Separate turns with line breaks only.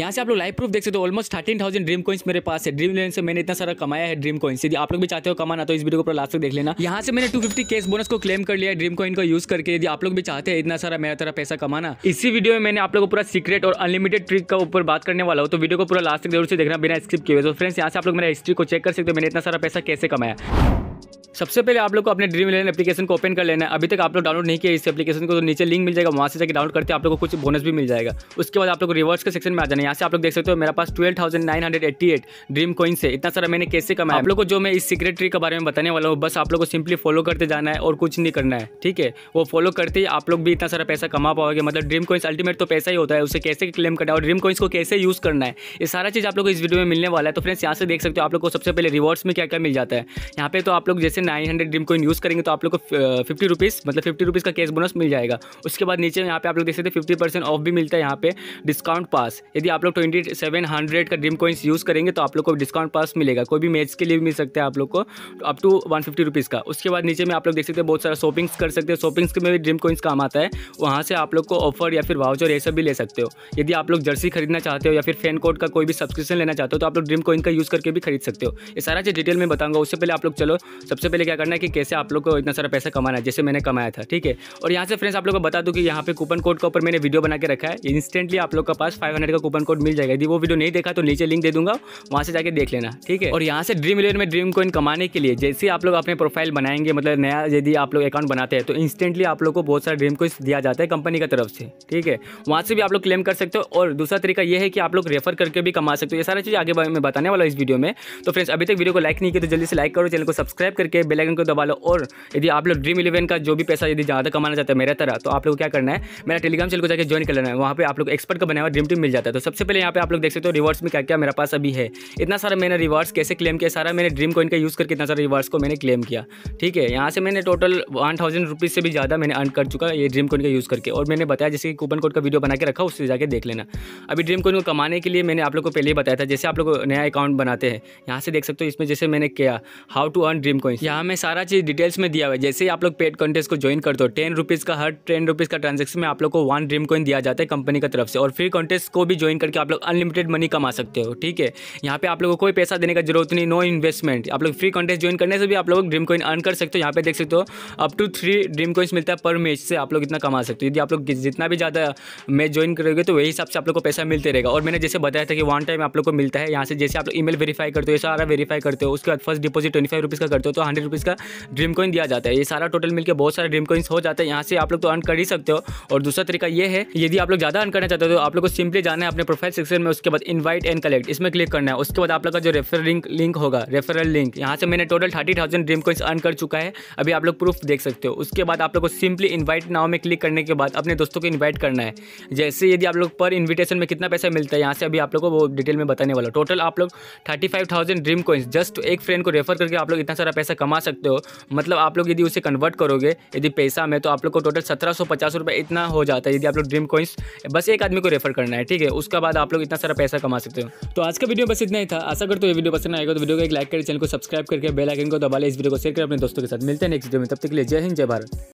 यहाँ से आप लोग लाइव प्रूफ देख सकते हो almost thirteen thousand dream coins मेरे पास है ड्रीम लेन से मैंने इतना सारा कमाया है ड्रीम कॉइन्स यदि आप लोग भी चाहते हो कमाना तो इस वीडियो को लास्ट तक देख लेना यहाँ से मैंने टू फिफ्टी केस बोनस को क्लेम कर लिया है ड्रीम कॉइन को यूज करके यदि आप लोग भी चाहते हैं इतना सारा मेरा तरह पैसा कमाना इसी वीडियो में मैंने आप लोग को पूरा सीक्रेट और अनलिमिटेड ट्रिक का ऊपर बात करने वाला हूँ तो वीडियो को पूरा लास्ट तक जरूर से देखना बिना स्क्रिप किए तो फ्रेंड्स यहाँ से आप लोग मेरा हिस्ट्री को चेक कर सकते हो मैंने इतना सारा पैसा कैसे कमाया सबसे पहले आप लोग को अपने ड्रीम इलेवन एप्लीकेशन को ओपन कर लेना है अभी तक आप लोग डाउनलोड नहीं किया इस एप्लीकेशन को तो नीचे लिंक मिल जाएगा वहाँ से जाकर डाउनलोड करते आप लोग को कुछ बोनस भी मिल जाएगा उसके बाद आप लोग रिवर्स के सेक्शन में आ जाना है यहाँ से आप लोग देख सकते हो मेरा पास twelve thousand nine hundred eighty eight dream coin से इतना सारा मैंने कैसे कमाया आप लोग को जो मैं इस सीक्रेट ट्री के बारे में बताने वाला हूँ बस आप लोग को सिंपली फॉलो करते जाना है और कुछ नहीं करना है ठीक है वो फॉलो करते ही आप लोग भी इतना सारा पैसा कमा पाओगे मतलब ड्रीम कोइंस अल्टीमेट तो पैसा ही होता है उसे कैसे क्लेम करना है और ड्रीम कोइंस को कैसे यूज़ करना है ये सारा चीज़ आप लोग को इस वीडियो में मिलने वाला है तो फ्रेंड्स यहाँ से देख सकते हो आप लोग को सबसे पहले रिवॉर्ड्स में क्या क्या मिल जाता है यहाँ पे तो आप लोग जैसे से nine hundred dream coin use करेंगे तो आप लोग को फिफ्टी रुपीज़ मतलब फिफ्टी रुपीज़ का कैश बोनस मिल जाएगा उसके बाद नीचे यहाँ पे आप लोग देख सकते हैं फिफ्टी परसेंट ऑफ भी मिलता है यहाँ पे डिस्काउंट पास यदि आप लोग ट्वेंटी सेवन हंड्रेड का ड्रीम कोइंस यूज़ करेंगे तो आप लोग को डिस्काउंट पास मिलेगा कोई भी मैच के लिए भी मिल सकता है आप लोग को up to one fifty rupees का उसके बाद नीचे में आप लोग देख सकते हैं बहुत सारा शॉपिंग्स कर सकते हो शॉपिंग्स में भी ड्रीम कोइंस काम आता है वहाँ से आप लोग को ऑफर या फिर वाउचर ये सब भी ले सकते हो यदि आप लोग जर्सी खरीदना चाहते हो या फिर फैन कोड का कोई भी सब्सक्रिप्शन लेना चाहते हो तो आप लोग ड्रीम कोइन का यूज़ करके भी खरीद सकते हो ये सारा चीज़ डिटेल में बताऊंगा उससे पहले आप लोग चलो सबसे पहले क्या करना है कि कैसे आप लोग को इतना सारा पैसा कमाना है जैसे मैंने कमाया था ठीक है और यहाँ से फ्रेंड्स आप लोग को बता दूँ कि यहाँ पे कूपन कोड के ऊपर मैंने वीडियो बना के रखा है इंस्टेंटली आप लोग का पास फाइव हंड्रेड का कूपन कोड मिल जाएगा यदि वो वीडियो नहीं देखा तो नीचे लिंक दे दूंगा वहाँ से जाकर देख लेना ठीक है और यहाँ से ड्रीम इलेवन में ड्रीम कोइन कमाने के लिए जैसे आप लोग अपने प्रोफाइल बनाएंगे मतलब नया यदि आप लोग अकाउंट बनाते हैं तो इंस्टेंटली आप लोग को बहुत सारा ड्रीम कोइन दिया जाता है कंपनी की तरफ से ठीक है वहाँ से भी आप लोग क्लेम कर सकते हो और दूसरा तरीका यह है कि आप लोग रेफर करके भी कमा सकते हो ये सारा चीज़ आगे मैं बताने वाला इस वीडियो में तो फ्रेंड्स अभी तक वीडियो को लाइक नहीं किया तो जल्दी से लाइक करो चैनल को सब्सक्राइब करके के बेलाइकन को दबा लो और यदि आप लोग ड्रीम इलेवन का जो भी पैसा यदि ज़्यादा कमाना चाहते हैं मेरे तरह तो आप लोग क्या करना है मेरा टेलीग्राम चैनल को जाकर ज्वाइन कर लेना है वहाँ पर आप लोग एक्सपर्ट का बनाया हुआ ड्रीम टीम मिल जाता है तो सबसे पहले यहाँ पे आप लोग देख सकते हो रिवर्स में क्या क्या मेरा पास अभी है इतना सारा मैंने रिवर्स कैसे क्लेम किया सारा मैंने ड्रीम कोइन का यूज़ करके इतना सारा रिवर्स को मैंने क्लेम किया ठीक है यहाँ से मैंने टोटल वन थाउजेंड रुपीज़ से भी ज़्यादा मैंने अर्न कर चुका ये ड्रीम कोइन का यूज़ करके और मैंने बताया जैसे कि कूपन कोड का वीडियो बना के रखा उससे जाकर देख लेना अभी ड्रीम कोइन को कमाने के लिए मैंने आप लोग को पहले ही बताया था जैसे आप लोग नया अकाउंट बनाते हैं यहाँ से देख सकते हो इसमें जैसे मैंने किया how to earn dream coin यहाँ में सारा चीज़ डिटेल्स में दिया हुआ है जैसे ही आप लोग पेड कॉन्टेस्ट को ज्वाइन करते हो टेन रुपीज़ का हर टेन रुपीज़ का ट्रांजेक्शन में आप लोग को वन ड्रीम कोइन दिया जाता है कंपनी की तरफ से और फ्री कॉन्टेस्ट को भी ज्वाइन करके आप लोग अनलिमिटेड मनी कमा सकते हो ठीक है यहाँ पे आप लोगों को कोई पैसा देने का जरूरत नहीं नो इन्वेस्टमेंट आप लोग फ्री कॉन्टेस्ट ज्वाइन करने से भी आप लोग ड्रीम कोइन अर्न कर सकते हो यहाँ पे देख सकते हो up to three dream coins मिलता है पर मैच से आप लोग इतना कमा सकते हो यदि आप लोग जितना भी ज़्यादा मैच ज्वाइन करोगे तो वही हिसाब से आप लोग को पैसा मिलते रहेगा और मैंने जैसे बताया था कि वन टाइम आप लोग को मिलता है यहाँ से जैसे आप लोग ईमेल वेरीफाई करते हो सारा वेरीफाई करते हो उसके बाद first deposit twenty five rupees का करते हो तो हंड्रेड हंड्रेड रुपीज़ का ड्रीम कोइन दिया जाता है ये सारा टोटल मिलकर बहुत सारे ड्रीम कॉइन्स हो जाते हैं यहाँ से आप लोग तो अर्न कर ही सकते हो और दूसरा तरीका ये है यदि आप लोग ज़्यादा अर्न करना चाहते हो तो आप लोग को सिंपली जाना है अपने प्रोफाइल सेक्शन में उसके बाद इन्वाइट एंड कलेक्ट इसमें क्लिक करना है उसके बाद आप लोग का जो रेफर लिंक होगा रेफरल लिंक यहाँ से मैंने total thirty thousand dream coins earn कर चुका है अभी आप लोग प्रूफ देख सकते हो उसके बाद आप लोग को सिंपली इन्वाइट नाव में क्लिक करने के बाद अपने दोस्तों को इन्वाइट करना है जैसे यदि आप लोग पर इन्विटेशन में कितना पैसा मिलता है यहाँ से अभी आप लोग को वो डिटेल में बताने वाला टोटल आप लोग thirty five thousand dream coins just एक फ्रेंड को रेफर करके आप लोग इतना सारा पैसा कमा कमा सकते हो मतलब आप लोग यदि उसे कन्वर्ट करोगे यदि पैसा में तो आप लोग को टोटल सत्रह सौ पचास रुपये इतना हो जाता है यदि आप लोग ड्रीम कोइंस बस एक आदमी को रेफर करना है ठीक है उसके बाद आप लोग इतना सारा पैसा कमा सकते हो तो आज का वीडियो बस इतना ही था आशा करते हुए वीडियो पसंद आएगा तो वीडियो को एक लाइक करें चैनल को सब्सक्राइब करके बेल आइकन को दबा ले इस वीडियो को शेयर करें अपने दोस्तों के साथ मिलते हैं नेक्स्ट वीडियो में तब तक के लिए जय हिंद जय भारत